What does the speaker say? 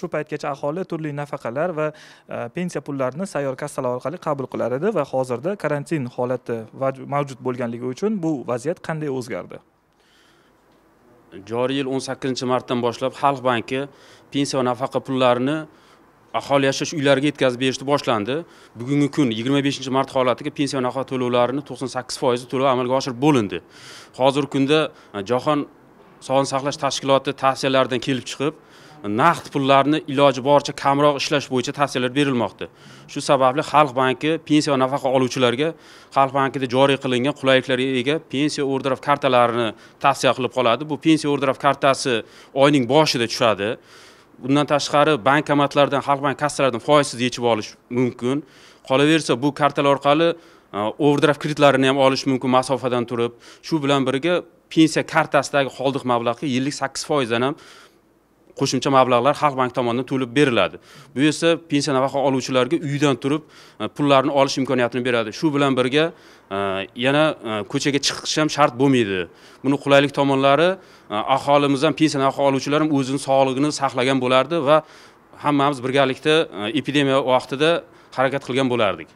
shu paytgacha aholi turli nafaqalar va e, pensiya pullarini sayyor kassalar orqali qabul qilar edi va hozirda karantin holati mavjud bo'lganligi uchun bu vaziyat qanday o'zgardi joriy yil o'n sakkizinchi martdan boshlab xalq banki pensiya va nafaqa pullarini aholi yashash uylariga yetkazib berishni boshlandi bugungi kun yigirma beshinchi mart holatiga pensiya va nafaqa to'lovlarini to'qson sakkiz foizi to'lov amalga oshirib bo'lindi hozirgi kunda e, jahon sog'liqni saqlash tashkiloti tavsiyalaridan kelib chiqib naqd pullarni iloji boricha kamroq ishlash bo'yicha tavsiyalar berilmoqda shu sababli xalq banki pensiya va nafaqa oluvchilarga xalq bankida joriy qilingan qulayliklarga ega pensiya o'rdraft kartalarini tavsiya qilib qoladi bu pensiya o'rdraft kartasi oyning boshida tushadi bundan tashqari bankomatlardan xalq bank kassalaridan foizsiz yechib olish mumkin qolaversa bu kartalar orqali e, overdraft kreditlarini ham olish mumkin masofadan turib shu bilan birga pensiya kartasidagi qoldiq mablag'ga yillik sakkiz foizdan ham qo'shimcha mablag'lar xalq banki tomonidan to'lib beriladi bu esa pensiya nafaqa oluvchilarga uydan turib e, pullarni olish imkoniyatini beradi shu bilan birga e, yana e, ko'chaga chiqish ham shart bo'lmaydi buni qulaylik tomonlari aholimiz ham pensiya nafaqa oluvchilar ham o'zini sog'lig'ini saqlagan bo'lardi va hammamiz birgalikda epidemiya vaqtida harakat qilgan bo'lardik